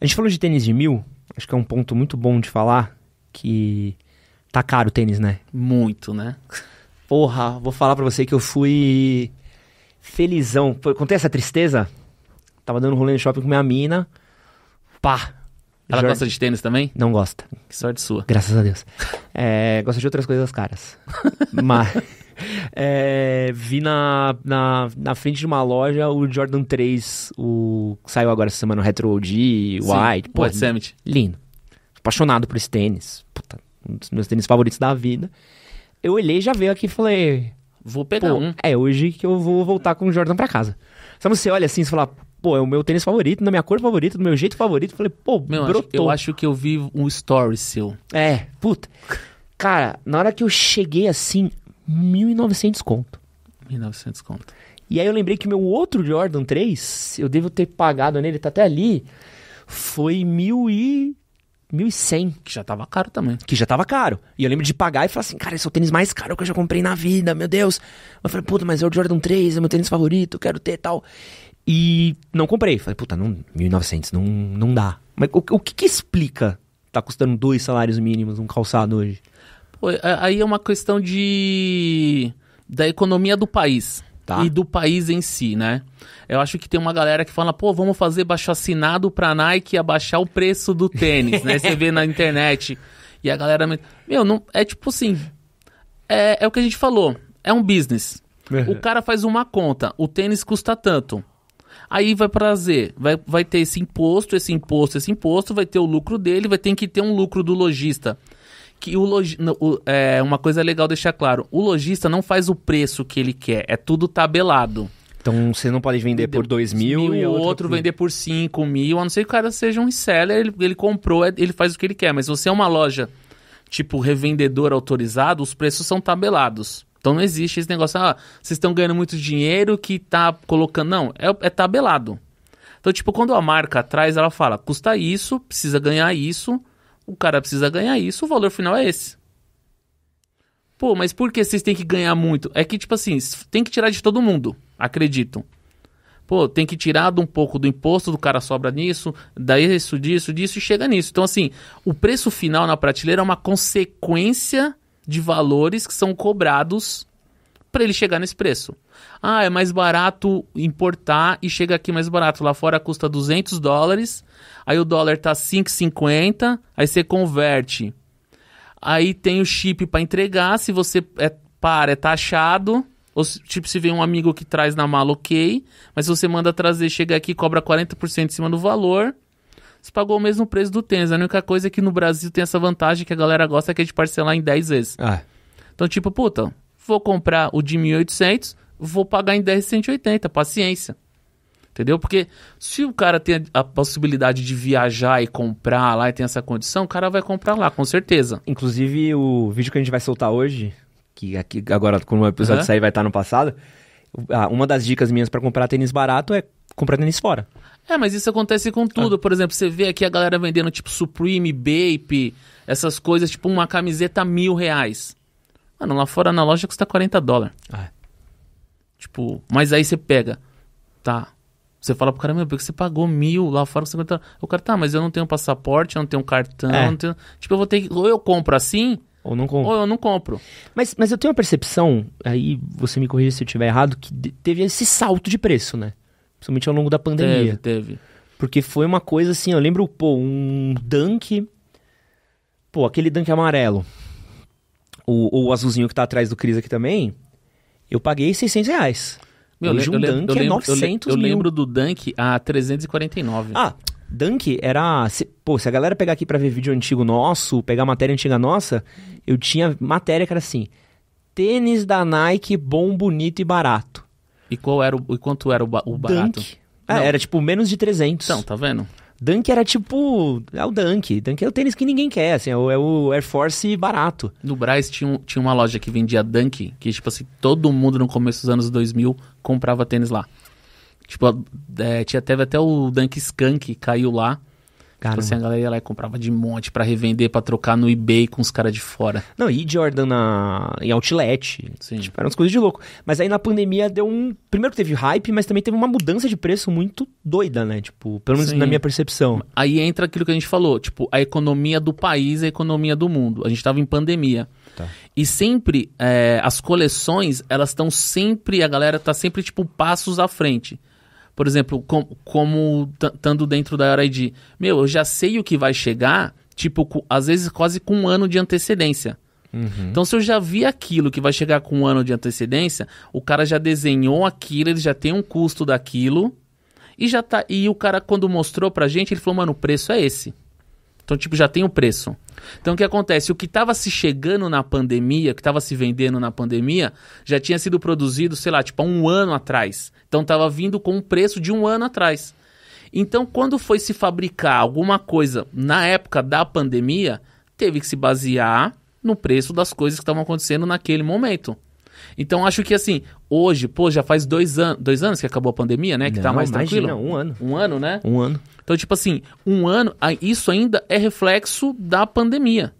A gente falou de tênis de mil, acho que é um ponto muito bom de falar que tá caro o tênis, né? Muito, né? Porra, vou falar para você que eu fui felizão. Contei essa tristeza? Tava dando um rolê no shopping com minha mina. Pá! Ela gosta de tênis também? Não gosta. Que sorte sua. Graças a Deus. É, gosta de outras coisas caras. Mas é, vi na, na, na frente de uma loja o Jordan 3, o que saiu agora essa semana, o Retro OG, White. Pô, White Summit. Lindo. Apaixonado por esse tênis. Puta, um dos meus tênis favoritos da vida. Eu olhei, já veio aqui e falei... Vou pegar um. É hoje que eu vou voltar com o Jordan pra casa. Sabe, você olha assim e fala, pô, é o meu tênis favorito, na minha cor favorita, do meu jeito favorito. Falei, pô, meu, brotou. eu acho que eu vi um story seu. É, puta. Cara, na hora que eu cheguei assim, 1.900 conto. 1.900 conto. E aí eu lembrei que meu outro Jordan 3, eu devo ter pagado nele, tá até ali, foi mil e... 1.100. Que já tava caro também. Que já tava caro. E eu lembro de pagar e falar assim, cara, esse é o tênis mais caro que eu já comprei na vida, meu Deus. Eu falei, puta, mas é o Jordan 3, é meu tênis favorito, quero ter tal. E não comprei. Falei, puta, não, 1.900, não, não dá. Mas o, o que que explica tá custando dois salários mínimos um calçado hoje? É, aí é uma questão de da economia do país. Tá. E do país em si, né? Eu acho que tem uma galera que fala, pô, vamos fazer baixo assinado pra Nike abaixar o preço do tênis, né? Você vê na internet. E a galera. Meu, não, é tipo assim. É, é o que a gente falou. É um business. O cara faz uma conta. O tênis custa tanto. Aí vai prazer, vai, vai ter esse imposto, esse imposto, esse imposto, vai ter o lucro dele, vai ter que ter um lucro do lojista que o, log... é uma coisa legal deixar claro, o lojista não faz o preço que ele quer, é tudo tabelado. Então você não pode vender por 2 mil e o outro, vender por 5 mil, a não ser que o cara seja um seller ele, ele comprou, é, ele faz o que ele quer. Mas se você é uma loja tipo revendedor autorizado, os preços são tabelados. Então não existe esse negócio, ah, vocês estão ganhando muito dinheiro que tá colocando. Não, é, é tabelado. Então, tipo, quando a marca traz, ela fala, custa isso, precisa ganhar isso, o cara precisa ganhar isso, o valor final é esse. Pô, mas por que vocês têm que ganhar muito? É que, tipo assim, tem que tirar de todo mundo, acreditam. Pô, tem que tirar um pouco do imposto, do cara sobra nisso, daí isso, disso, disso e chega nisso. Então, assim, o preço final na prateleira é uma consequência de valores que são cobrados para ele chegar nesse preço. Ah, é mais barato importar e chega aqui mais barato. Lá fora custa 200 dólares, aí o dólar tá 5,50, aí você converte. Aí tem o chip para entregar, se você é para, é taxado. Ou tipo, se vem um amigo que traz na mala, ok. Mas se você manda trazer, chega aqui cobra 40% em cima do valor. Você pagou o mesmo preço do tênis. A única coisa é que no Brasil tem essa vantagem que a galera gosta é que é de parcelar em 10 vezes. Ah. Então, tipo, puta, vou comprar o de 1800, vou pagar em 10 180, paciência. Entendeu? Porque se o cara tem a possibilidade de viajar e comprar lá e tem essa condição, o cara vai comprar lá, com certeza. Inclusive, o vídeo que a gente vai soltar hoje, que aqui agora, quando o episódio uhum. sair, vai estar tá no passado. Uma das dicas minhas para comprar tênis barato é comprar tênis fora. É, mas isso acontece com tudo. Ah. Por exemplo, você vê aqui a galera vendendo tipo Supreme, Bape, essas coisas, tipo uma camiseta mil reais. Mano, lá fora na loja custa 40 dólares. Ah, é. Tipo, mas aí você pega, tá? Você fala pro cara, meu, porque você pagou mil lá fora com 50 dólares. O cara, tá, mas eu não tenho passaporte, eu não tenho cartão, é. não tenho... Tipo, eu vou ter que... Ou eu compro assim... Ou não compro. Ou eu não compro. Mas, mas eu tenho uma percepção, aí você me corrija se eu estiver errado, que teve esse salto de preço, né? Principalmente ao longo da pandemia. Teve, teve. Porque foi uma coisa assim, eu lembro, pô, um dunk... Pô, aquele dunk amarelo o, o azulzinho que tá atrás do Cris aqui também, eu paguei 600 reais. Meu, Hoje um eu, Dunk eu, é 900 eu, eu, lembro do Dunk a 349. Ah, Dunk era. Se, pô, se a galera pegar aqui para ver vídeo antigo nosso, pegar matéria antiga nossa, eu tinha matéria que era assim: tênis da Nike, bom, bonito e barato. E qual era o, e quanto era o, o barato? Dunk. É, ah, era tipo menos de 300. Então, tá vendo? Dunk era tipo. É o Dunk. Dunk é o tênis que ninguém quer, assim, é o, é o Air Force barato. No Braz tinha, um, tinha uma loja que vendia Dunk, que, tipo assim, todo mundo no começo dos anos 2000 comprava tênis lá. Tipo, é, tinha, teve até o Dunk Skunk, caiu lá cara Então, tipo assim, a galera ia lá e comprava de monte para revender, para trocar no eBay com os caras de fora. Não, e Jordan na, em Outlet. Sim. Tipo, eram umas coisas de louco. Mas aí na pandemia deu um. Primeiro que teve hype, mas também teve uma mudança de preço muito doida, né? Tipo, pelo menos Sim. na minha percepção. Aí entra aquilo que a gente falou, tipo, a economia do país, a economia do mundo. A gente tava em pandemia. Tá. E sempre, é, as coleções, elas estão sempre, a galera tá sempre, tipo, passos à frente por exemplo, com, como estando dentro da RID, meu, eu já sei o que vai chegar, tipo, com, às vezes quase com um ano de antecedência. Uhum. Então, se eu já vi aquilo que vai chegar com um ano de antecedência, o cara já desenhou aquilo, ele já tem um custo daquilo, e já tá. E o cara, quando mostrou pra gente, ele falou, mano, o preço é esse. Então, tipo, já tem o preço. Então, o que acontece? O que estava se chegando na pandemia, que estava se vendendo na pandemia, já tinha sido produzido, sei lá, tipo, há um ano atrás. Então, estava vindo com o preço de um ano atrás. Então, quando foi se fabricar alguma coisa na época da pandemia, teve que se basear no preço das coisas que estavam acontecendo naquele momento. Então acho que assim, hoje, pô, já faz dois anos, dois anos que acabou a pandemia, né? Que tá não, tá mais imagina, tranquilo. Um ano. Um ano, né? Um ano. Então, tipo assim, um ano, isso ainda é reflexo da pandemia.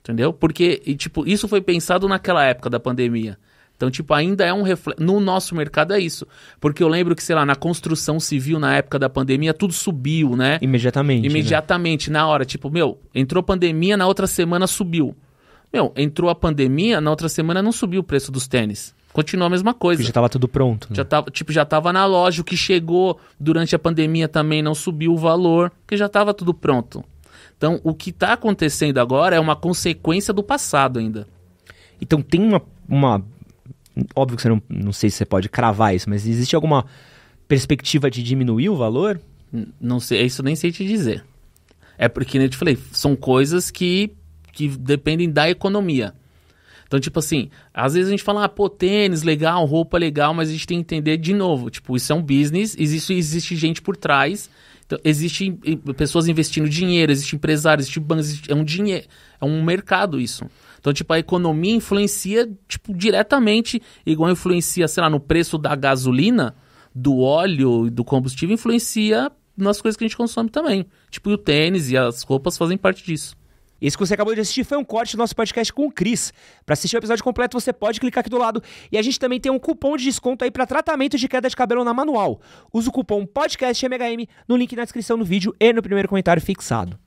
Entendeu? Porque, e, tipo, isso foi pensado naquela época da pandemia. Então, tipo, ainda é um reflexo. No nosso mercado é isso. Porque eu lembro que, sei lá, na construção civil, na época da pandemia, tudo subiu, né? Imediatamente. Né? Imediatamente, né? na hora. Tipo, meu, entrou pandemia, na outra semana subiu. Meu, entrou a pandemia, na outra semana não subiu o preço dos tênis. Continua a mesma coisa. Porque já estava tudo pronto. Né? Já tava, tipo, já tava na loja, o que chegou durante a pandemia também não subiu o valor, porque já estava tudo pronto. Então, o que está acontecendo agora é uma consequência do passado ainda. Então, tem uma. uma... Óbvio que você não, não sei se você pode cravar isso, mas existe alguma perspectiva de diminuir o valor? Não sei, isso nem sei te dizer. É porque, como né, eu te falei, são coisas que que dependem da economia. Então, tipo assim, às vezes a gente fala, ah, pô, tênis legal, roupa legal, mas a gente tem que entender de novo, tipo, isso é um business, existe, existe gente por trás, então, existe pessoas investindo dinheiro, existe empresários, existe bancos, existe, é um dinheiro, é um mercado isso. Então, tipo, a economia influencia, tipo, diretamente, igual influencia, sei lá, no preço da gasolina, do óleo e do combustível, influencia nas coisas que a gente consome também. Tipo, e o tênis e as roupas fazem parte disso. Isso que você acabou de assistir foi um corte do nosso podcast com o Cris. Para assistir o episódio completo, você pode clicar aqui do lado. E a gente também tem um cupom de desconto aí para tratamento de queda de cabelo na manual. Usa o cupom PODCASTMHM no link na descrição do vídeo e no primeiro comentário fixado.